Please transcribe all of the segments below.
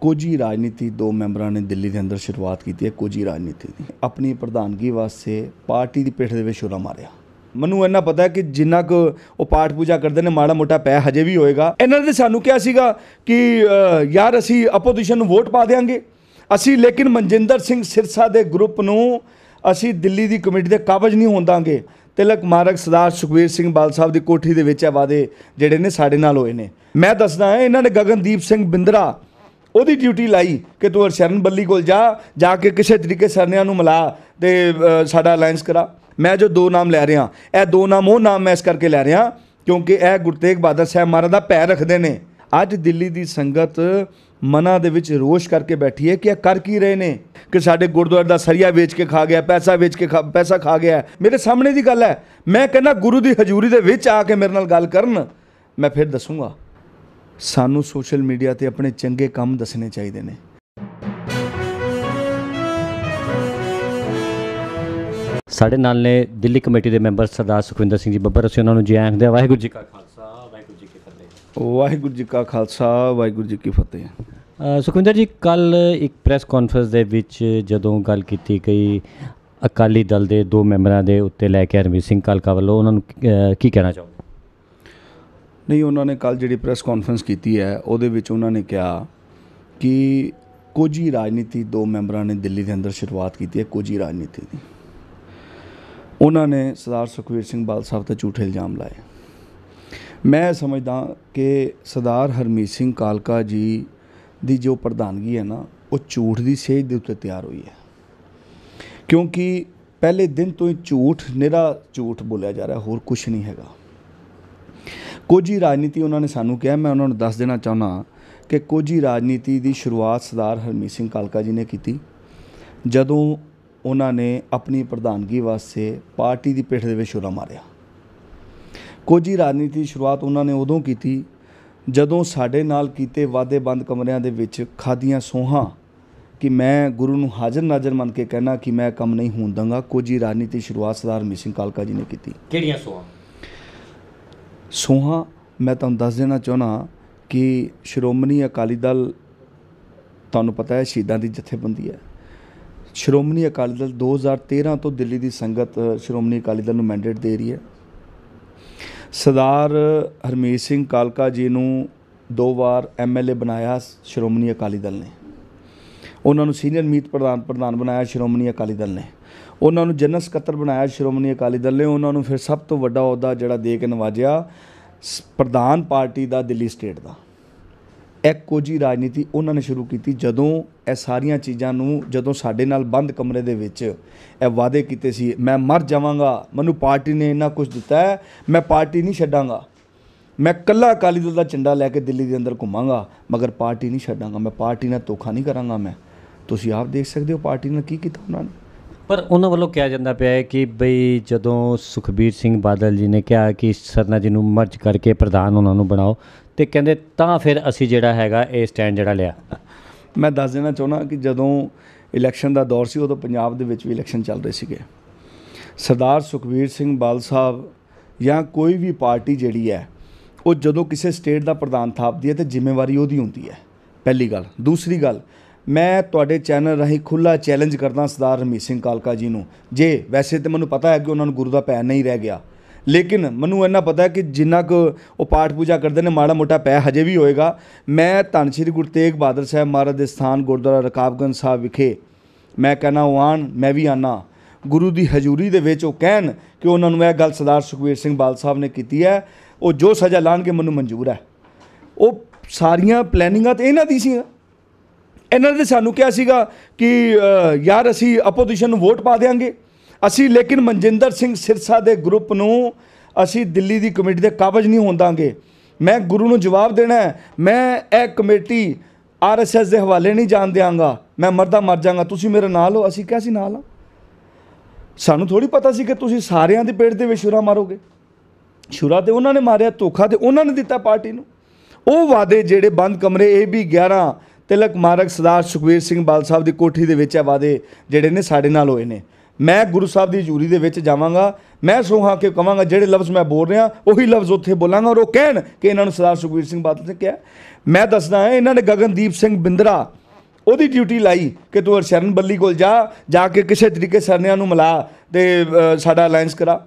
ਕੋਜੀ ਰਾਜਨੀਤੀ ਦੋ ਮੈਂਬਰਾਂ ਨੇ ਦਿੱਲੀ ਦੇ ਅੰਦਰ ਸ਼ੁਰੂਆਤ ਕੀਤੀ ਹੈ ਕੋਜੀ ਰਾਜਨੀਤੀ ਦੀ ਆਪਣੀ ਪ੍ਰਧਾਨਗੀ ਵਾਸਤੇ ਪਾਰਟੀ ਦੀ ਪਿੱਠ ਦੇ ਵਿੱਚ ਛੁਰਾ ਮਾਰਿਆ ਮੈਨੂੰ ਇਹਨਾਂ ਪਤਾ ਹੈ ਕਿ ਜਿੰਨਾ ਕੁ ਉਹ ਪਾਠ ਪੂਜਾ ਕਰਦੇ ਨੇ ਮਾੜਾ ਮੋਟਾ ਪੈ ਹਜੇ ਵੀ ਹੋਏਗਾ ਇਹਨਾਂ ਨੇ ਸਾਨੂੰ ਕਿਹਾ ਸੀਗਾ ਕਿ ਯਾਰ ਅਸੀਂ ਆਪੋਜੀਸ਼ਨ ਨੂੰ ਵੋਟ ਪਾ ਦੇਾਂਗੇ ਅਸੀਂ ਲੇਕਿਨ ਮਨਜਿੰਦਰ ਸਿੰਘ ਸਿਰਸਾ ਦੇ ਗਰੁੱਪ ਨੂੰ ਅਸੀਂ ਦਿੱਲੀ ਦੀ ਕਮੇਟੀ ਦੇ ਕਾਬਜ ਨਹੀਂ ਹੁੰਦਾਂਗੇ ਤਿਲਕ ਮਾਰਗ ਸਰਦਾਰ ਸੁਖਵੀਰ ਸਿੰਘ ਬਾਲ ਸਾਹਿਬ ਦੀ ਕੋਠੀ ਦੇ ਵਿੱਚ ਆ ਵਾਦੇ ਜਿਹੜੇ ਨੇ ਸਾਡੇ ਨਾਲ ਹੋਏ ਨੇ ਮੈਂ ਦੱਸਦਾ ਹਾਂ ਇਹਨਾਂ ਨੇ ਗਗਨਦੀਪ ਸਿੰਘ ਬਿੰਦਰਾ ਉਹਦੀ ਡਿਊਟੀ ਲਾਈ ਕਿ ਤੂੰ ਅਰਸ਼ਰਨ ਬੱਲੀ ਕੋਲ ਜਾ ਜਾ ਕੇ ਕਿਸੇ ਤਰੀਕੇ ਸਰਨਿਆਂ ਨੂੰ ਮਿਲਾ ਤੇ ਸਾਡਾ ਅਲਾਈਅੰਸ ਕਰਾ ਮੈਂ ਜੋ ਦੋ ਨਾਮ ਲੈ ਰਿਹਾ ਇਹ ਦੋ ਨਾਮ ਉਹ ਨਾਮ ਮੈਂ ਇਸ ਕਰਕੇ ਲੈ ਰਿਹਾ ਕਿਉਂਕਿ ਇਹ ਗੁਰਤੇਗ ਬਾਦਲ ਸਾਹਿਬ ਮਹਾਰਾਜ ਦਾ ਪੈਰ ਰੱਖਦੇ ਨੇ ਅੱਜ ਦਿੱਲੀ ਦੀ ਸੰਗਤ ਮਨਾਂ ਦੇ ਵਿੱਚ ਰੋਸ਼ ਕਰਕੇ ਬੈਠੀ ਹੈ ਕਿ ਇਹ ਕਰ ਕੀ ਰਹੇ ਨੇ ਕਿ ਸਾਡੇ ਗੁਰਦੁਆਰੇ ਦਾ ਸਰੀਆ ਵੇਚ ਕੇ ਖਾ ਗਿਆ ਪੈਸਾ ਵੇਚ ਕੇ ਪੈਸਾ ਖਾ ਗਿਆ ਮੇਰੇ ਸਾਹਮਣੇ ਦੀ ਗੱਲ ਹੈ ਮੈਂ ਕਹਿੰਦਾ ਗੁਰੂ ਦੀ ਹਜ਼ੂਰੀ ਦੇ ਵਿੱਚ ਆ ਕੇ ਮੇਰੇ ਨਾਲ ਗੱਲ ਕਰਨ ਮੈਂ ਫਿਰ ਦੱਸੂਗਾ ਸਾਨੂੰ ਸੋਸ਼ਲ ਮੀਡੀਆ ਤੇ ਆਪਣੇ ਚੰਗੇ ਕੰਮ ਦੱਸਣੇ ਚਾਹੀਦੇ ਨੇ ਸਾਡੇ ਨਾਲ ਨੇ ਦਿੱਲੀ ਕਮੇਟੀ ਦੇ ਮੈਂਬਰ ਸਰਦਾਰ ਸੁਖਵਿੰਦਰ ਸਿੰਘ ਜੀ ਬੱਬਰ ਅਸੀਂ ਉਹਨਾਂ ਨੂੰ ਜੈ ਆਖਦੇ ਆ ਵਾਹਿਗੁਰੂ ਜੀ ਕਾ ਖਾਲਸਾ ਵਾਹਿਗੁਰੂ ਜੀ ਕੀ ਫਤਿਹ ਵਾਹਿਗੁਰੂ ਜੀ ਕਾ ਖਾਲਸਾ ਵਾਹਿਗੁਰੂ ਜੀ ਕੀ ਫਤਿਹ ਸੁਖਵਿੰਦਰ ਜੀ ਕੱਲ ਇੱਕ ਪ੍ਰੈਸ ਕਾਨਫਰੰਸ ਦੇ ਵਿੱਚ ਜਦੋਂ ਗੱਲ ਕੀਤੀ ਗਈ ਅਕਾਲੀ ਦਲ ਦੇ ਦੋ ਮੈਂਬਰਾਂ ਦੇ ਉੱਤੇ ਲੈ ਕੇ ਅਰਵਿੰਦ ਸਿੰਘ ਕਾਲਕਾ ਵੱਲੋਂ ਉਹਨਾਂ ਨੂੰ ਕੀ ਕਹਿਣਾ ਚਾਹੋਗੇ ਨਹੀਂ ਉਹਨਾਂ ਨੇ ਕੱਲ ਜਿਹੜੀ ਪ੍ਰੈਸ ਕਾਨਫਰੰਸ ਕੀਤੀ ਹੈ ਉਹਦੇ ਵਿੱਚ ਉਹਨਾਂ ਨੇ ਕਿਹਾ ਕਿ ਕੋਜੀ ਰਾਜਨੀਤੀ ਦੋ ਮੈਂਬਰਾਂ ਨੇ ਦਿੱਲੀ ਦੇ ਅੰਦਰ ਸ਼ੁਰੂਆਤ ਕੀਤੀ ਹੈ ਕੋਜੀ ਰਾਜਨੀਤੀ ਦੀ ਉਹਨਾਂ ਨੇ ਸਰਦਾਰ ਸੁਖਵੀਰ ਸਿੰਘ ਬਾਲ ਸਾਹਿਬ ਤੇ ਝੂਠੇ ਇਲਜ਼ਾਮ ਲਾਏ ਮੈਂ ਸਮਝਦਾ ਕਿ ਸਰਦਾਰ ਹਰਮੀਤ ਸਿੰਘ ਕਾਲਕਾ ਜੀ ਦੀ ਜੋ ਪ੍ਰਧਾਨਗੀ ਹੈ ਨਾ ਉਹ ਝੂਠ ਦੀ ਸੇਜ ਦੇ ਉੱਤੇ ਤਿਆਰ ਹੋਈ ਹੈ ਕਿਉਂਕਿ ਪਹਿਲੇ ਦਿਨ ਤੋਂ ਹੀ ਝੂਠ ਨਿਹਰਾ ਝੂਠ ਬੋਲਿਆ ਜਾ ਰਿਹਾ ਹੋਰ ਕੁਝ ਨਹੀਂ ਹੈਗਾ ਕੁਝ ਹੀ ਰਾਜਨੀਤੀ ਉਹਨਾਂ ਨੇ ਸਾਨੂੰ ਕਿਹਾ ਮੈਂ ਉਹਨਾਂ ਨੂੰ ਦੱਸ ਦੇਣਾ ਚਾਹੁੰਦਾ ਕਿ ਕੁਝ ਹੀ ਰਾਜਨੀਤੀ ਦੀ ਸ਼ੁਰੂਆਤ ਸਰਦਾਰ ਹਰਮੀਤ ਸਿੰਘ ਕਾਲਕਾ ਜੀ ਨੇ ਕੀਤੀ ਜਦੋਂ ਉਹਨਾਂ ਨੇ ਆਪਣੀ ਪ੍ਰਧਾਨਗੀ ਵਾਸਤੇ ਪਾਰਟੀ ਦੀ ਪਿੱਠ ਦੇ ਵਿੱਚ ਛੁਰਾ ਮਾਰਿਆ ਕੁਝ ਹੀ ਰਾਜਨੀਤੀ ਦੀ ਸ਼ੁਰੂਆਤ ਉਹਨਾਂ ਨੇ ਉਦੋਂ ਕੀਤੀ ਜਦੋਂ ਸਾਡੇ ਨਾਲ ਕੀਤੇ ਵਾਅਦੇ ਬੰਦ ਕਮਰਿਆਂ ਦੇ ਵਿੱਚ ਖਾਦੀਆਂ ਸੋਹਾਂ ਕਿ ਮੈਂ ਗੁਰੂ ਨੂੰ ਹਾਜ਼ਰ ਨਾਜ਼ਰ ਮੰਨ ਕੇ ਕਹਿਣਾ ਕਿ ਮੈਂ ਕੰਮ ਨਹੀਂ ਹੋਣ ਦਾਂਗਾ ਕੋਜੀ ਰਾਜਨੀਤੀ ਸ਼ੁਰੂਆਤ ਸਰਦਾਰ ਮਿਸਿੰਗ ਕਾਲਕਾ ਜੀ ਨੇ ਕੀਤੀ ਕਿਹੜੀਆਂ ਸੋਹਾਂ ਸੋਹਾ ਮੈਂ ਤੁਹਾਨੂੰ ਦੱਸ ਦੇਣਾ ਚਾਹਣਾ ਕਿ ਸ਼੍ਰੋਮਣੀ ਅਕਾਲੀ ਦਲ ਤੁਹਾਨੂੰ ਪਤਾ ਹੈ ਸ਼ਹੀਦਾਂ ਦੀ ਜਥੇਬੰਦੀ ਹੈ ਸ਼੍ਰੋਮਣੀ ਅਕਾਲੀ ਦਲ 2013 ਤੋਂ ਦਿੱਲੀ ਦੀ ਸੰਗਤ ਸ਼੍ਰੋਮਣੀ ਅਕਾਲੀ ਦਲ ਨੂੰ ਮੈਂਡੇਟ ਦੇ ਰਹੀ ਹੈ ਸਰਦਾਰ ਹਰਮੇਸ਼ ਸਿੰਘ ਕਾਲਕਾ ਜੀ ਨੂੰ ਦੋ ਵਾਰ ਐਮਐਲਏ ਬਣਾਇਆ ਸ਼੍ਰੋਮਣੀ ਅਕਾਲੀ ਦਲ ਨੇ ਉਹਨਾਂ ਨੂੰ ਸੀਨੀਅਰ ਮੀਤ ਪ੍ਰਧਾਨ ਪ੍ਰਧਾਨ ਬਣਾਇਆ ਸ਼੍ਰੋਮਣੀ ਅਕਾਲੀ ਦਲ ਨੇ ਉਹਨਾਂ ਨੂੰ ਜਨਰਲ ਸਕੱਤਰ ਬਣਾਇਆ ਸ਼੍ਰੋਮਣੀ ਅਕਾਲੀ ਦਲ ਨੇ ਉਹਨਾਂ ਨੂੰ ਫਿਰ ਸਭ ਤੋਂ ਵੱਡਾ ਅਹੁਦਾ ਜਿਹੜਾ ਦੇ ਕੇ ਨਵਾਜਿਆ ਪ੍ਰਧਾਨ ਪਾਰਟੀ ਦਾ ਦਿੱਲੀ ਸਟੇਟ ਦਾ ਇੱਕ ਕੋਜੀ ਰਾਜਨੀਤੀ ਉਹਨਾਂ ਨੇ ਸ਼ੁਰੂ ਕੀਤੀ ਜਦੋਂ ਇਹ ਸਾਰੀਆਂ ਚੀਜ਼ਾਂ ਨੂੰ ਜਦੋਂ ਸਾਡੇ ਨਾਲ ਬੰਦ ਕਮਰੇ ਦੇ ਵਿੱਚ ਇਹ ਵਾਅਦੇ ਕੀਤੇ ਸੀ ਮੈਂ ਮਰ ਜਾਵਾਂਗਾ ਮੈਨੂੰ ਪਾਰਟੀ ਨੇ ਇੰਨਾ ਕੁਝ ਦਿੱਤਾ ਹੈ ਮੈਂ ਪਾਰਟੀ ਨਹੀਂ ਛੱਡਾਂਗਾ ਮੈਂ ਕੱਲਾ ਅਕਾਲੀ ਦਲ ਦਾ ਝੰਡਾ ਲੈ ਕੇ ਦਿੱਲੀ ਦੇ ਅੰਦਰ ਘੁੰਮਾਂਗਾ ਮਗਰ ਪਾਰਟੀ ਨਹੀਂ ਛੱਡਾਂਗਾ ਮੈਂ ਪਾਰਟੀ ਨਾਲ ਧੋਖਾ ਨਹੀਂ ਕਰਾਂਗਾ ਮੈਂ ਤੁਸੀਂ ਆਪ ਦੇਖ ਸਕਦੇ ਹੋ ਪਾਰਟੀ ਨਾਲ ਕੀ ਕੀਤਾ ਉਹਨਾਂ ਨੇ ਪਰ ਉਹਨਾਂ ਵੱਲੋਂ ਕਿਹਾ ਜਾਂਦਾ ਪਿਆ ਹੈ ਕਿ ਬਈ ਜਦੋਂ ਸੁਖਬੀਰ ਸਿੰਘ ਬਾਦਲ ਜੀ ਨੇ ਕਿਹਾ ਕਿ ਸਰਨਾ ਜੀ ਨੂੰ ਮਰਜ ਕਰਕੇ ਪ੍ਰਧਾਨ ਉਹਨਾਂ ਨੂੰ ਬਣਾਓ ਤੇ ਕਹਿੰਦੇ ਤਾਂ ਫਿਰ ਅਸੀਂ ਜਿਹੜਾ ਹੈਗਾ ਇਹ ਸਟੈਂਡ ਜਿਹੜਾ ਲਿਆ ਮੈਂ ਦੱਸ ਦੇਣਾ ਚਾਹੁੰਦਾ ਕਿ ਜਦੋਂ ਇਲੈਕਸ਼ਨ ਦਾ ਦੌਰ ਸੀ ਉਦੋਂ ਪੰਜਾਬ ਦੇ ਵਿੱਚ ਵੀ ਇਲੈਕਸ਼ਨ ਚੱਲ ਰਹੇ ਸੀਗੇ ਸਰਦਾਰ ਸੁਖਬੀਰ ਸਿੰਘ ਬਾਦਲ ਸਾਹਿਬ ਜਾਂ ਕੋਈ ਵੀ ਪਾਰਟੀ ਜਿਹੜੀ ਹੈ ਉਹ ਜਦੋਂ ਕਿਸੇ ਸਟੇਟ ਦਾ ਪ੍ਰਧਾਨ ਥਾਪਦੀ ਹੈ ਤੇ ਜ਼ਿੰਮੇਵਾਰੀ ਉਹਦੀ ਹੁੰਦੀ ਹੈ ਪਹਿਲੀ ਗੱਲ ਦੂਸਰੀ ਗੱਲ ਮੈਂ ਤੁਹਾਡੇ ਚੈਨਲ ਰਾਹੀਂ ਖੁੱਲਾ ਚੈਲੰਜ ਕਰਦਾ ਸਰਦਾਰ ਰਮੀ ਸਿੰਘ ਕਾਲਕਾ ਜੀ ਨੂੰ ਜੇ ਵੈਸੇ ਤੇ ਮੈਨੂੰ ਪਤਾ ਹੈ ਕਿ ਉਹਨਾਂ ਨੂੰ ਗੁਰੂ ਦਾ ਪੈ ਨਹੀਂ ਰਹਿ ਗਿਆ ਲੇਕਿਨ ਮੈਨੂੰ ਇਹਨਾਂ ਪਤਾ ਹੈ ਕਿ ਜਿੰਨਾ ਕੁ ਉਹ ਪਾਠ ਪੂਜਾ ਕਰਦੇ ਨੇ ਮਾੜਾ ਮੋਟਾ ਪੈ ਹਜੇ ਵੀ ਹੋਏਗਾ ਮੈਂ ਧੰਨ ਸ਼੍ਰੀ ਗੁਰੂ ਤੇਗ ਬਹਾਦਰ ਸਾਹਿਬ ਮਹਾਰਾਜ ਦੇ ਸਥਾਨ ਗੁਰਦੁਆਰਾ ਰਕਾਬਗੰਜ ਸਾਹਿਬ ਵਿਖੇ ਮੈਂ ਕਹਿਣਾ ਆਣ ਮੈਂ ਵੀ ਆਣਾ ਗੁਰੂ ਦੀ ਹਜ਼ੂਰੀ ਦੇ ਵਿੱਚ ਉਹ ਕਹਿਣ ਕਿ ਉਹਨਾਂ ਨੂੰ ਇਹ ਗੱਲ ਸਰਦਾਰ ਸੁਖਵੀਰ ਸਿੰਘ ਬਾਲ ਸਾਹਿਬ ਨੇ ਕੀਤੀ ਹੈ ਉਹ ਜੋ ਸਜ਼ਾ ਲਾਣ ਕੇ ਮੈਨੂੰ ਮਨਜ਼ੂਰ ਹੈ ਉਹ ਸਾਰੀਆਂ ਪਲੈਨਿੰਗਾਂ ਤੇ ਇਹਨਾਂ ਦੀ ਸੀ ਇਹਨਾਂ ਨੇ ਸਾਨੂੰ ਕਿਹਾ ਸੀਗਾ ਕਿ ਯਾਰ ਅਸੀਂ ਆਪੋਜੀਸ਼ਨ ਨੂੰ ਵੋਟ ਪਾ ਦੇਾਂਗੇ ਅਸੀਂ ਲੇਕਿਨ ਮਨਜਿੰਦਰ ਸਿੰਘ ਸਿਰਸਾ ਦੇ ਗਰੁੱਪ ਨੂੰ ਅਸੀਂ ਦਿੱਲੀ ਦੀ ਕਮੇਟੀ ਦੇ ਕਾਬਜ ਨਹੀਂ ਹੋਂਦਾਂਗੇ ਮੈਂ ਗੁਰੂ ਨੂੰ ਜਵਾਬ ਦੇਣਾ ਮੈਂ ਇਹ ਕਮੇਟੀ ਆਰਐਸਐਸ ਦੇ ਹਵਾਲੇ ਨਹੀਂ ਜਾਣ ਦੇਾਂਗਾ ਮੈਂ ਮਰਦਾ ਮਰ ਜਾਾਂਗਾ ਤੁਸੀਂ ਮੇਰੇ ਨਾਲ ਹੋ ਅਸੀਂ ਕਿਹਾ ਸੀ ਨਾਲ ਆ ਸਾਨੂੰ ਥੋੜੀ ਪਤਾ ਸੀ ਕਿ ਤੁਸੀਂ ਸਾਰਿਆਂ ਦੇ ਪੇਟ ਦੇ ਵਿੱਚ ਸ਼ੁਰਾ ਮਾਰੋਗੇ ਸ਼ੁਰਾ ਤੇ ਉਹਨਾਂ ਨੇ ਮਾਰਿਆ ਧੋਖਾ ਤੇ ਉਹਨਾਂ ਨੇ ਦਿੱਤਾ ਪਾਰਟੀ ਨੂੰ ਉਹ ਵਾਦੇ ਜਿਹੜੇ ਬੰਦ ਕਮਰੇ ਏਬੀ 11 ਤਿਲਕ ਮਾਰਗ ਸਰਦਾਰ ਸੁਖਵੀਰ ਸਿੰਘ ਬਾਲ ਸਾਹਿਬ ਦੀ ਕੋਠੀ ਦੇ ਵਿੱਚ ਆ ਵਾਦੇ ਜਿਹੜੇ ਨੇ ਸਾਡੇ ਨਾਲ ਹੋਏ ਨੇ ਮੈਂ ਗੁਰੂ ਸਾਹਿਬ ਦੀ ਜੂਰੀ ਦੇ ਵਿੱਚ ਜਾਵਾਂਗਾ ਮੈਂ ਸੋਹਾਂ ਕੇ ਕਵਾਂਗਾ ਜਿਹੜੇ ਲਫ਼ਜ਼ ਮੈਂ ਬੋਲ ਰਿਹਾ ਉਹੀ ਲਫ਼ਜ਼ ਉੱਥੇ ਬੋਲਾਂਗਾ ਔਰ ਉਹ ਕਹਿਣ ਕਿ ਇਹਨਾਂ ਨੂੰ ਸਰਦਾਰ ਸੁਖਵੀਰ ਸਿੰਘ ਬਾਦਲ ਨੇ ਕਿਹਾ ਮੈਂ ਦੱਸਦਾ ਹਾਂ ਇਹਨਾਂ ਨੇ ਗਗਨਦੀਪ ਸਿੰਘ ਬਿੰਦਰਾ ਉਹਦੀ ਡਿਊਟੀ ਲਾਈ ਕਿ ਤੂੰ ਅਰਸ਼ਰਨ ਬੱਲੀ ਕੋਲ ਜਾ ਜਾ ਕੇ ਕਿਸੇ ਤਰੀਕੇ ਸਰਨਿਆਂ ਨੂੰ ਮਿਲਾ ਤੇ ਸਾਡਾ ਅਲਾਈਅੰਸ ਕਰਾ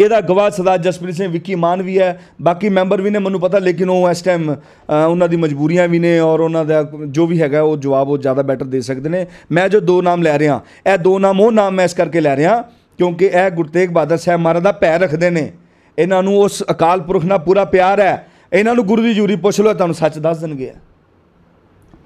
ਇਹਦਾ ਗਵਾਹ ਸਰਦਾਰ ਜਸਪ੍ਰੀਤ ਸਿੰਘ ਵਿੱਕੀ ਮਾਨ ਵੀ ਹੈ ਬਾਕੀ ਮੈਂਬਰ ਵੀ ਨੇ ਮੈਨੂੰ ਪਤਾ ਲੇਕਿਨ ਉਹ ਇਸ ਟਾਈਮ ਉਹਨਾਂ ਦੀ ਮਜਬੂਰੀਆਂ ਵੀ ਨੇ ਔਰ ਉਹਨਾਂ ਦਾ ਜੋ ਵੀ ਹੈਗਾ ਉਹ ਜਵਾਬ ਉਹ ਜ਼ਿਆਦਾ ਬੈਟਰ ਦੇ ਸਕਦੇ ਨੇ ਮੈਂ ਜੋ ਦੋ ਨਾਮ ਲੈ ਰਿਹਾ ਇਹ ਦੋ ਨਾਮ ਉਹ ਨਾਮ ਮੈਂ ਇਸ ਕਰਕੇ ਲੈ ਰਿਹਾ ਕਿਉਂਕਿ ਇਹ ਗੁਰਤੇਗ ਬਾਦਲ ਸਾਹਿਬ ਮਹਾਰਾਜ ਦਾ ਪੈਰ ਰੱਖਦੇ ਨੇ ਇਹਨਾਂ ਨੂੰ ਉਸ ਅਕਾਲ ਪੁਰਖ ਨਾਲ ਪੂਰਾ ਪਿਆਰ ਹੈ ਇਹਨਾਂ ਨੂੰ ਗੁਰੂ ਦੀ ਜੂਰੀ ਪੁੱਛ ਲਓ ਤੁਹਾਨੂੰ ਸੱਚ ਦੱਸ ਦੇਣਗੇ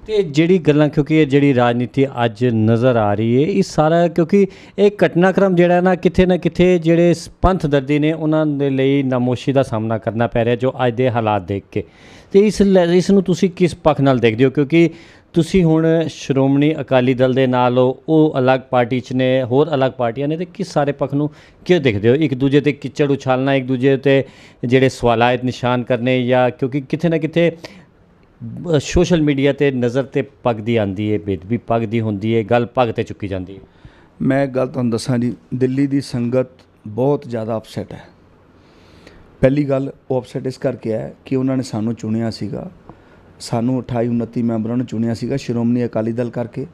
ਤੇ ਜਿਹੜੀ ਗੱਲਾਂ ਕਿਉਂਕਿ ਇਹ ਜਿਹੜੀ ਰਾਜਨੀਤੀ ਅੱਜ ਨਜ਼ਰ ਆ ਰਹੀ ਹੈ ਇਹ ਸਾਰਾ ਕਿਉਂਕਿ ਇਹ ਘਟਨਾਕ੍ਰਮ ਜਿਹੜਾ ਨਾ ਕਿਥੇ ਨਾ ਕਿਥੇ ਜਿਹੜੇ ਪੰਥ ਦਰਦੀ ਨੇ ਉਹਨਾਂ ਦੇ ਲਈ ਨਾਮੋਸ਼ੀ ਦਾ ਸਾਹਮਣਾ ਕਰਨਾ ਪੈ ਰਿਹਾ ਜੋ ਅੱਜ ਦੇ ਹਾਲਾਤ ਦੇਖ ਕੇ ਤੇ ਇਸ ਇਸ ਨੂੰ ਤੁਸੀਂ ਕਿਸ ਪੱਖ ਨਾਲ ਦੇਖਦੇ ਹੋ ਕਿਉਂਕਿ ਤੁਸੀਂ ਹੁਣ ਸ਼੍ਰੋਮਣੀ ਅਕਾਲੀ ਦਲ ਦੇ ਨਾਲ ਹੋ ਉਹ ਅਲੱਗ ਪਾਰਟੀ 'ਚ ਨੇ ਹੋਰ ਅਲੱਗ ਪਾਰਟੀਆਂ ਨੇ ਤੇ ਕਿਸ ਸਾਰੇ ਪੱਖ ਨੂੰ ਕਿਉਂ ਦੇਖਦੇ ਹੋ ਇੱਕ ਦੂਜੇ ਤੇ ਕਿਚੜ ਉਛਾਲਣਾ ਇੱਕ ਦੂਜੇ ਤੇ ਜਿਹੜੇ ਸਵਾਲਾਇਤ ਨਿਸ਼ਾਨ ਕਰਨੇ ਜਾਂ ਕਿਉਂਕਿ ਕਿਥੇ ਨਾ ਕਿਥੇ ਸੋਸ਼ਲ ਮੀਡੀਆ ਤੇ ਨਜ਼ਰ ਤੇ ਪਗਦੀ ਆਂਦੀ ਏ ਵੀ ਪਗਦੀ ਹੁੰਦੀ ਏ ਗੱਲ ਪਗ ਤੇ ਚੁੱਕੀ ਜਾਂਦੀ ਏ ਮੈਂ ਗੱਲ ਤੁਹਾਨੂੰ ਦੱਸਾਂ ਜੀ ਦਿੱਲੀ ਦੀ ਸੰਗਤ ਬਹੁਤ ਜ਼ਿਆਦਾ ਅਪਸੈਟ ਹੈ ਪਹਿਲੀ ਗੱਲ ਉਹ ਅਪਸੈਟ ਇਸ ਕਰਕੇ ਹੈ ਕਿ ਉਹਨਾਂ ਨੇ ਸਾਨੂੰ ਚੁਣਿਆ ਸੀਗਾ ਸਾਨੂੰ 28 29 ਮੈਂਬਰਾਂ ਨੂੰ ਚੁਣਿਆ ਸੀਗਾ ਸ਼੍ਰੋਮਣੀ ਅਕਾਲੀ ਦਲ ਕਰਕੇ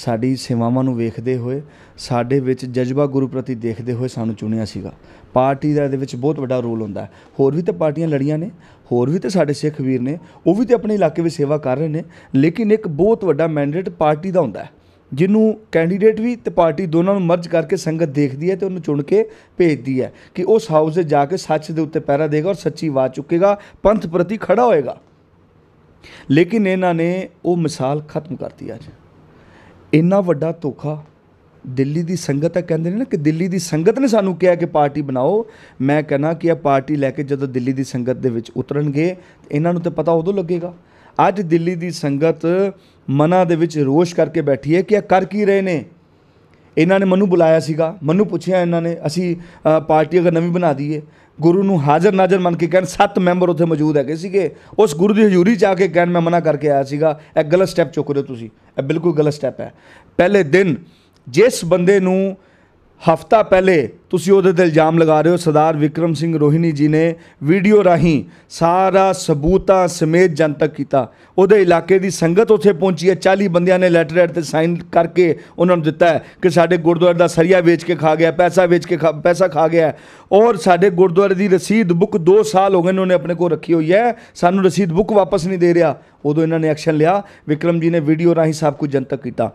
ਸਾਡੀ ਸੇਵਾਵਾਂ ਨੂੰ ਵੇਖਦੇ ਹੋਏ ਸਾਡੇ ਵਿੱਚ ਜਜ਼ਬਾ ਗੁਰੂ ਪ੍ਰਤੀ ਦੇਖਦੇ ਹੋਏ ਸਾਨੂੰ ਚੁਣਿਆ ਸੀਗਾ ਪਾਰਟੀ ਦਾ ਇਹਦੇ ਵਿੱਚ ਬਹੁਤ ਵੱਡਾ ਰੋਲ ਹੁੰਦਾ ਹੈ ਹੋਰ ਵੀ ਤਾਂ ਪਾਰਟੀਆਂ ਲੜੀਆਂ ਨੇ ਹੋਰ ਵੀ ਤਾਂ ਸਾਡੇ ਸਿੱਖ ਵੀਰ ਨੇ ਉਹ ਵੀ ਤੇ ਆਪਣੇ ਇਲਾਕੇ ਵਿੱਚ ਸੇਵਾ ਕਰ ਰਹੇ ਨੇ ਲੇਕਿਨ ਇੱਕ ਬਹੁਤ ਵੱਡਾ ਮੈਂਡੇਟ ਪਾਰਟੀ ਦਾ ਹੁੰਦਾ ਹੈ ਜਿਹਨੂੰ ਕੈਂਡੀਡੇਟ ਵੀ ਤੇ ਪਾਰਟੀ ਦੋਨਾਂ ਨੂੰ ਮਰਜ ਕਰਕੇ ਸੰਗਤ ਦੇਖਦੀ ਹੈ ਤੇ ਉਹਨੂੰ ਚੁਣ ਕੇ ਭੇਜਦੀ ਹੈ ਕਿ ਉਸ ਹਾਊਸ 'ਚ ਜਾ ਕੇ ਸੱਚ ਦੇ ਉੱਤੇ ਪੈਰਾ ਦੇਗਾ ਔਰ ਸੱਚੀ ਬਾਤ ਚੁੱਕੇਗਾ ਪੰਥ ਪ੍ਰਤੀ ਖੜਾ ਹੋਏਗਾ ਲੇਕਿਨ ਇਹਨਾਂ ਨੇ ਉਹ ਮਿਸਾਲ ਖਤਮ ਕਰਤੀ ਅੱਜ ਇੰਨਾ ਵੱਡਾ ਧੋਖਾ ਦਿੱਲੀ ਦੀ ਸੰਗਤ ਹੈ ਕਹਿੰਦੇ ਨੇ ਨਾ ਕਿ ਦਿੱਲੀ ਦੀ ਸੰਗਤ ਨੇ ਸਾਨੂੰ ਕਿਹਾ ਕਿ ਪਾਰਟੀ ਬਣਾਓ ਮੈਂ ਕਹਿੰਨਾ ਕਿ ਇਹ ਪਾਰਟੀ ਲੈ ਕੇ ਜਦੋਂ ਦਿੱਲੀ ਦੀ ਸੰਗਤ ਦੇ ਵਿੱਚ ਉਤਰਨਗੇ ਇਹਨਾਂ ਨੂੰ ਤੇ ਪਤਾ ਉਦੋਂ ਲੱਗੇਗਾ ਅੱਜ ਦਿੱਲੀ ਦੀ ਸੰਗਤ ਮਨਾਂ ਦੇ ਵਿੱਚ ਰੋਸ਼ ਕਰਕੇ ਬੈਠੀ ਹੈ ਕਿ ਇਹ ਕਰ ਕੀ ਰਹੇ ਨੇ ਇਹਨਾਂ ਨੇ ਮੈਨੂੰ ਬੁਲਾਇਆ ਸੀਗਾ ਮੈਨੂੰ ਪੁੱਛਿਆ ਇਹਨਾਂ ਨੇ ਅਸੀਂ ਪਾਰਟੀ ਅਗਰ ਨਵੀਂ ਬਣਾ ਦਈਏ ਗੁਰੂ ਨੂੰ ਹਾਜ਼ਰ ਨਾਜ਼ਰ ਮੰਨ ਕੇ ਕਹਿਣ ਸੱਤ ਮੈਂਬਰ ਉੱਥੇ ਮੌਜੂਦ ਹੈਗੇ ਸੀਗੇ ਉਸ ਗੁਰੂ ਦੀ ਹਜ਼ੂਰੀ ਚ ਆ ਕੇ ਕਹਿਣ ਮੈਂ ਮਨਾ ਕਰਕੇ ਆਇਆ ਸੀਗਾ ਇਹ ਗਲਤ ਸਟੈਪ ਚੁੱਕ ਰਹੇ ਹੋ ਤੁਸੀਂ ਇਹ ਬਿਲਕੁਲ ਗਲਤ ਸਟੈਪ ਹੈ ਪਹਿਲੇ ਦਿਨ ਜਿਸ ਬੰਦੇ ਨੂੰ ਹਫਤਾ ਪਹਿਲੇ ਤੁਸੀਂ ਉਹਦੇ ਤੇ ਇਲਜ਼ਾਮ ਲਗਾ ਰਹੇ ਹੋ ਸਰਦਾਰ ਵਿਕਰਮ ਸਿੰਘ ਰੋਹਿਣੀ ਜੀ ਨੇ ਵੀਡੀਓ ਰਾਹੀਂ ਸਾਰਾ ਸਬੂਤਾਂ ਸਮੇਤ ਜਨਤਕ ਕੀਤਾ ਉਹਦੇ ਇਲਾਕੇ ਦੀ ਸੰਗਤ ਉੱਥੇ ਪਹੁੰਚੀ ਹੈ 40 ਬੰਦਿਆਂ ਨੇ ਲੈਟਰ ਐਟ ਤੇ ਸਾਈਨ ਕਰਕੇ ਉਹਨਾਂ ਨੂੰ ਦਿੱਤਾ ਹੈ ਕਿ ਸਾਡੇ ਗੁਰਦੁਆਰੇ ਦਾ ਸਰੀਆ ਵੇਚ ਕੇ ਖਾ ਗਿਆ ਪੈਸਾ ਵੇਚ ਕੇ ਪੈਸਾ ਖਾ ਗਿਆ ਔਰ ਸਾਡੇ ਗੁਰਦੁਆਰੇ ਦੀ ਰਸੀਦ ਬੁੱਕ 2 ਸਾਲ ਹੋ ਗਏ ਉਹਨਾਂ ਨੇ ਆਪਣੇ ਕੋਲ ਰੱਖੀ ਹੋਈ ਹੈ ਸਾਨੂੰ ਰਸੀਦ ਬੁੱਕ ਵਾਪਸ ਨਹੀਂ ਦੇ ਰਿਹਾ ਉਦੋਂ ਇਹਨਾਂ ਨੇ ਐਕਸ਼ਨ ਲਿਆ ਵਿਕਰਮ ਜੀ ਨੇ ਵੀਡੀਓ ਰਾਹੀਂ ਸਭ ਕੁਝ ਜਨਤਕ ਕੀਤਾ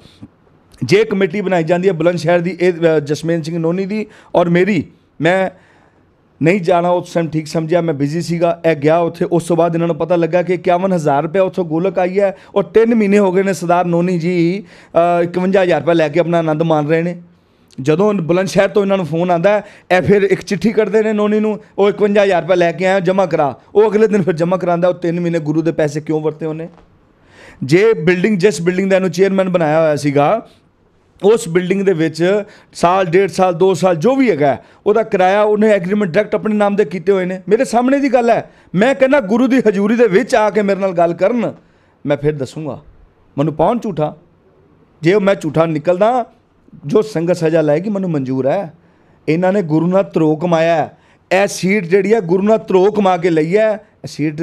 ਜੇ ਕਮੇਟੀ ਬਣਾਈ ਜਾਂਦੀ ਹੈ ਬੁਲੰਦ ਸ਼ਹਿਰ ਦੀ ਇਹ ਜਸਮੇਨ ਸਿੰਘ ਨੋਨੀ ਦੀ ਔਰ ਮੇਰੀ ਮੈਂ ਨਹੀਂ ਜਾਣਾ ਉਸ ਸਮੇਂ ਠੀਕ ਸਮਝਿਆ ਮੈਂ ਬਿਜ਼ੀ ਸੀਗਾ ਇਹ ਗਿਆ ਉੱਥੇ ਉਸ ਤੋਂ ਬਾਅਦ ਇਹਨਾਂ ਨੂੰ ਪਤਾ ਲੱਗਾ ਕਿ 51000 ਰੁਪਏ ਉੱਥੋਂ ਗੋਲਕ ਆਈ ਹੈ ਔਰ 3 ਮਹੀਨੇ ਹੋ ਗਏ ਨੇ ਸਰਦਾਰ ਨੋਨੀ ਜੀ 51000 ਰੁਪਏ ਲੈ ਕੇ ਆਪਣਾ ਆਨੰਦ ਮਾਣ ਰਹੇ ਨੇ ਜਦੋਂ ਬੁਲੰਦ ਸ਼ਹਿਰ ਤੋਂ ਇਹਨਾਂ ਨੂੰ ਫੋਨ ਆਂਦਾ ਐ ਫਿਰ ਇੱਕ ਚਿੱਠੀ ਕਰਦੇ ਨੇ ਨੋਨੀ ਨੂੰ ਉਹ 51000 ਰੁਪਏ ਲੈ ਕੇ ਆਇਆ ਜਮ੍ਹਾਂ ਕਰਾ ਉਹ ਅਗਲੇ ਦਿਨ ਫਿਰ ਜਮ੍ਹਾਂ ਕਰਾਉਂਦਾ ਉਹ 3 ਮਹੀਨੇ ਗੁਰੂ ਦੇ ਪੈਸੇ ਕਿਉਂ ਵਰਤੇ ਉਹਨੇ ਜੇ ਬਿਲਡਿੰਗ ਜਸ ਬਿਲਡਿੰਗ ਦਾ ਇਹਨੂੰ ਚੇਅਰਮੈਨ ਬਣਾਇਆ ਹੋਇਆ ਸੀਗਾ ਉਸ ਬਿਲਡਿੰਗ ਦੇ ਵਿੱਚ ਸਾਲ ਡੇਢ ਸਾਲ 2 ਸਾਲ ਜੋ ਵੀ ਹੈਗਾ ਉਹਦਾ ਕਿਰਾਇਆ ਉਹਨੇ ਐਗਰੀਮੈਂਟ ਡਾਇਰੈਕਟ ਆਪਣੇ ਨਾਮ ਦੇ ਕੀਤੇ ਹੋਏ ਨੇ ਮੇਰੇ ਸਾਹਮਣੇ ਦੀ ਗੱਲ ਹੈ ਮੈਂ ਕਹਿੰਦਾ ਗੁਰੂ ਦੀ ਹਜ਼ੂਰੀ ਦੇ ਵਿੱਚ ਆ ਕੇ ਮੇਰੇ ਨਾਲ ਗੱਲ ਕਰਨ ਮੈਂ ਫਿਰ ਦੱਸੂਗਾ ਮੈਨੂੰ ਪਾਉਣ ਝੂਠਾ ਜੇ ਮੈਂ ਝੂਠਾ ਨਿਕਲਦਾ ਜੋ ਸੰਗਤ ਸਜ਼ਾ ਲਾਏਗੀ ਮੈਨੂੰ ਮਨਜ਼ੂਰ ਹੈ ਇਹਨਾਂ ਨੇ ਗੁਰੂ ਨਾਲ ਧਰੋ ਮਾਇਆ ਇਹ ਸੀਟ ਜਿਹੜੀ ਹੈ ਗੁਰੂ ਨਾਲ ਧਰੋ ਮਾ ਕੇ ਲਈ ਹੈ ਇਹ ਸੀਟ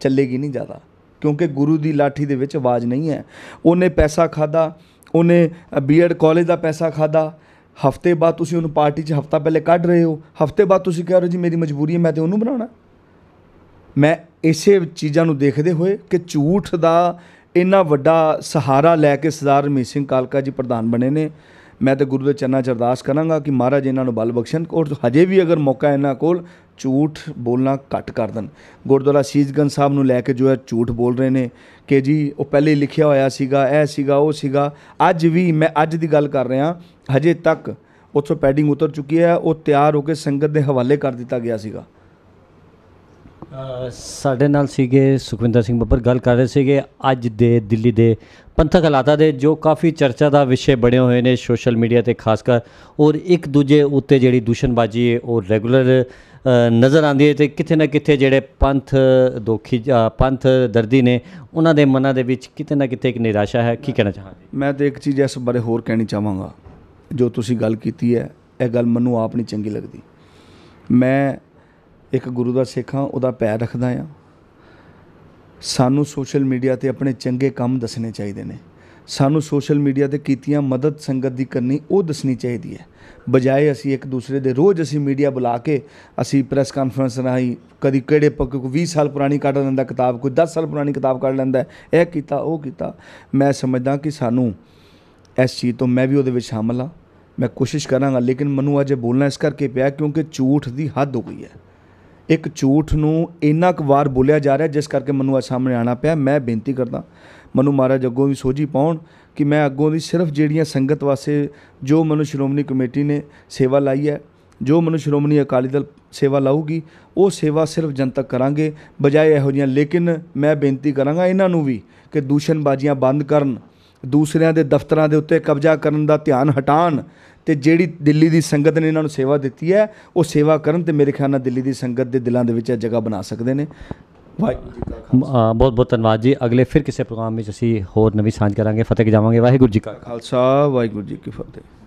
ਚੱਲੇਗੀ ਨਹੀਂ ਜ਼ਿਆਦਾ ਕਿਉਂਕਿ ਗੁਰੂ ਦੀ ਲਾਠੀ ਦੇ ਵਿੱਚ ਆਵਾਜ਼ ਨਹੀਂ ਹੈ ਉਹਨੇ ਪੈਸਾ ਖਾਦਾ ਉਹਨੇ ਬੀਐਡ ਕਾਲਜ ਦਾ ਪੈਸਾ ਖਾਦਾ ਹਫਤੇ ਬਾਅਦ ਤੁਸੀਂ ਉਹਨੂੰ ਪਾਰਟੀ 'ਚ ਹਫਤਾ ਪਹਿਲੇ ਕੱਢ ਰਹੇ ਹੋ ਹਫਤੇ ਬਾਅਦ ਤੁਸੀਂ ਕਹਿ ਰਹੇ ਹੋ ਜੀ ਮੇਰੀ ਮਜਬੂਰੀ ਹੈ ਮੈਂ ਤੇ ਉਹਨੂੰ ਬਣਾਉਣਾ ਮੈਂ ਇਸੇ ਚੀਜ਼ਾਂ ਨੂੰ ਦੇਖਦੇ ਹੋਏ ਕਿ ਝੂਠ ਦਾ ਇੰਨਾ ਵੱਡਾ ਸਹਾਰਾ ਲੈ ਕੇ ਸਰਦਾਰ ਰਮੇਸ਼ ਸਿੰਘ ਕਾਲਕਾ ਜੀ ਪ੍ਰਧਾਨ ਬਣੇ ਨੇ ਮੈਂ ਤੇ ਗੁਰੂ ਦੇ ਚਰਨਾਂ 'ਚ ਅਰਦਾਸ ਕਰਾਂਗਾ ਕਿ ਮਹਾਰਾਜ ਇਹਨਾਂ ਨੂੰ ਬਲ ਬਖਸ਼ਣ ਔਰ ਹਜੇ ਵੀ ਅਗਰ ਮੌਕਾ ਇਹਨਾਂ ਕੋਲ ਝੂਠ ਬੋਲਣਾ ਘੱਟ ਕਰ ਦੇਣ ਗੁਰਦੁਆਰਾ ਸੀਸਗੰਜ ਸਾਹਿਬ ਨੂੰ ਲੈ ਕੇ ਜੋ ਹੈ ਝੂਠ ਬੋਲ ਰਹੇ ਨੇ ਕਿ ਜੀ ਉਹ ਪਹਿਲੇ ਲਿਖਿਆ ਹੋਇਆ ਸੀਗਾ ਇਹ ਸੀਗਾ ਉਹ ਸੀਗਾ ਅੱਜ ਵੀ ਮੈਂ ਅੱਜ ਦੀ ਗੱਲ ਕਰ ਰਿਹਾ ਹਜੇ ਤੱਕ ਉੱਥੋਂ ਪੈਡਿੰਗ ਉਤਰ ਚੁੱਕੀ ਹੈ ਉਹ ਤਿਆਰ ਹੋ ਕੇ ਸੰਗਤ ਦੇ ਹਵਾਲੇ ਕਰ ਦਿੱਤਾ ਗਿਆ ਸੀਗਾ ਸਾਡੇ ਨਾਲ ਸੀਗੇ ਸੁਖਵਿੰਦਰ ਸਿੰਘ ਬੱਬਰ ਗੱਲ ਕਰ ਰਹੇ ਸੀਗੇ ਅੱਜ ਦੇ ਦਿੱਲੀ ਦੇ ਪੰਥਕ ਹਾਲਾਤਾਂ ਦੇ ਜੋ ਕਾਫੀ ਚਰਚਾ ਦਾ ਵਿਸ਼ੇ ਬਣੇ ਹੋਏ ਨੇ ਸੋਸ਼ਲ ਮੀਡੀਆ ਤੇ ਖਾਸ ਕਰ ਔਰ ਇੱਕ ਦੂਜੇ ਉੱਤੇ ਜਿਹੜੀ ਦੂਸ਼ਣਬਾਜੀ ਹੈ ਉਹ ਰੈਗੂਲਰ ਨਜ਼ਰ ਆਂਦੀ ਹੈ ਤੇ ਕਿਤੇ ਨਾ ਕਿਤੇ ਜਿਹੜੇ ਪੰਥ ਦੋਖੀ ਪੰਥ ਦਰਦੀ ਨੇ ਉਹਨਾਂ ਦੇ ਮਨਾਂ ਦੇ ਵਿੱਚ ਕਿਤੇ ਨਾ ਕਿਤੇ ਇੱਕ ਨਿਰਾਸ਼ਾ ਹੈ ਕੀ ਕਹਿਣਾ ਚਾਹਾਂਗੇ ਮੈਂ ਤੇ ਇੱਕ ਚੀਜ਼ ਇਸ ਬਾਰੇ ਹੋਰ ਕਹਿਣੀ ਚਾਹਾਂਗਾ ਜੋ ਤੁਸੀਂ ਗੱਲ ਕੀਤੀ ਹੈ ਇਹ ਗੱਲ ਮੈਨੂੰ ਆਪ ਨਹੀਂ ਚੰਗੀ ਲੱਗਦੀ ਮੈਂ ਇੱਕ ਗੁਰੂ ਦਾ ਸਿੱਖ ਹਾਂ ਉਹਦਾ ਪੈਰ ਰੱਖਦਾ ਆ ਸਾਨੂੰ ਸੋਸ਼ਲ ਮੀਡੀਆ ਤੇ ਆਪਣੇ ਚੰਗੇ ਕੰਮ ਦੱਸਣੇ ਚਾਹੀਦੇ ਨੇ ਸਾਨੂੰ ਸੋਸ਼ਲ ਮੀਡੀਆ ਤੇ ਕੀਤੀਆਂ ਮਦਦ ਸੰਗਤ ਦੀ ਕਰਨੀ ਉਹ ਦੱਸਣੀ ਚਾਹੀਦੀ ਹੈ ਬਜਾਏ ਅਸੀਂ ਇੱਕ ਦੂਸਰੇ ਦੇ ਰੋਜ਼ ਅਸੀਂ ਮੀਡੀਆ ਬੁਲਾ ਕੇ ਅਸੀਂ ਪ੍ਰੈਸ ਕਾਨਫਰੰਸ ਰਾਹੀਂ ਕਦੀ ਕਿਹੜੇ ਪੱਕੇ ਕੋਈ 20 ਸਾਲ ਪੁਰਾਣੀ ਕੱਢ ਲੈਂਦਾ ਕਿਤਾਬ ਕੋਈ 10 ਸਾਲ ਪੁਰਾਣੀ ਕਿਤਾਬ ਕੱਢ ਲੈਂਦਾ ਇਹ ਕੀਤਾ ਉਹ ਕੀਤਾ ਮੈਂ ਸਮਝਦਾ ਕਿ ਸਾਨੂੰ ਇਸ ਚੀਜ਼ ਤੋਂ ਮੈਂ ਵੀ ਉਹਦੇ ਵਿੱਚ ਸ਼ਾਮਲ ਆ ਮੈਂ ਕੋਸ਼ਿਸ਼ ਕਰਾਂਗਾ ਲੇਕਿਨ ਮਨੂ ਅਜੇ ਬੋਲਣਾ ਇਸ ਕਰਕੇ ਪਿਆ ਕਿਉਂਕਿ ਝੂਠ ਦੀ ਹੱਦ ਹੋ ਗਈ ਹੈ ਇੱਕ ਝੂਠ ਨੂੰ ਇੰਨਾ ਕੁ ਵਾਰ ਬੋਲਿਆ ਜਾ ਰਿਹਾ ਜਿਸ ਕਰਕੇ ਮੈਨੂੰ ਅੱਜ ਸਾਹਮਣੇ ਆਣਾ ਪਿਆ ਮੈਂ ਬੇਨਤੀ ਕਰਦਾ ਮੈਨੂੰ ਮਹਾਰਾਜ ਅੱਗੋਂ ਵੀ ਸੋਝੀ ਪਾਉਣ ਕਿ ਮੈਂ ਅੱਗੋਂ ਦੀ ਸਿਰਫ ਜਿਹੜੀਆਂ ਸੰਗਤ ਵਾਸਤੇ ਜੋ ਮੈਨੂੰ ਸ਼੍ਰੋਮਣੀ ਕਮੇਟੀ ਨੇ ਸੇਵਾ ਲਾਈ ਹੈ ਜੋ ਮੈਨੂੰ ਸ਼੍ਰੋਮਣੀ ਅਕਾਲੀ ਦਲ ਸੇਵਾ ਲਾਊਗੀ ਉਹ ਸੇਵਾ ਸਿਰਫ ਜਨਤਕ ਕਰਾਂਗੇ ਬਜਾਏ ਇਹੋ ਜੀਆਂ ਲੇਕਿਨ ਮੈਂ ਬੇਨਤੀ ਕਰਾਂਗਾ ਇਹਨਾਂ ਨੂੰ ਵੀ ਕਿ ਦੂਸ਼ਣਬਾਜ਼ੀਆਂ ਬੰਦ ਕਰਨ ਦੂਸਰਿਆਂ ਦੇ ਦਫ਼ਤਰਾਂ ਦੇ ਉੱਤੇ ਕਬਜ਼ਾ ਕਰਨ ਦਾ ਧਿਆਨ ਹਟਾਣ ਤੇ ਜਿਹੜੀ ਦਿੱਲੀ ਦੀ ਸੰਗਤ ਨੇ ਇਹਨਾਂ ਨੂੰ ਸੇਵਾ ਦਿੱਤੀ ਹੈ ਉਹ ਸੇਵਾ ਕਰਨ ਤੇ ਮੇਰੇ ਖਿਆਲ ਨਾਲ ਦਿੱਲੀ ਦੀ ਸੰਗਤ ਦੇ ਦਿਲਾਂ ਦੇ ਵਿੱਚ ਇਹ ਜਗ੍ਹਾ ਬਣਾ ਸਕਦੇ ਨੇ ਬਹੁਤ ਬਹੁਤ ਧੰਨਵਾਦ ਜੀ ਅਗਲੇ ਫਿਰ ਕਿਸੇ ਪ੍ਰੋਗਰਾਮ ਵਿੱਚ ਅਸੀਂ ਹੋਰ ਨਵੀਂ ਸਾਂਝ ਕਰਾਂਗੇ ਫਤਿਹ ਜਾਵਾਂਗੇ ਵਾਹਿਗੁਰੂ ਜੀ ਕਾ ਖਾਲਸਾ ਵਾਹਿਗੁਰੂ ਜੀ ਕੀ ਫਤਿਹ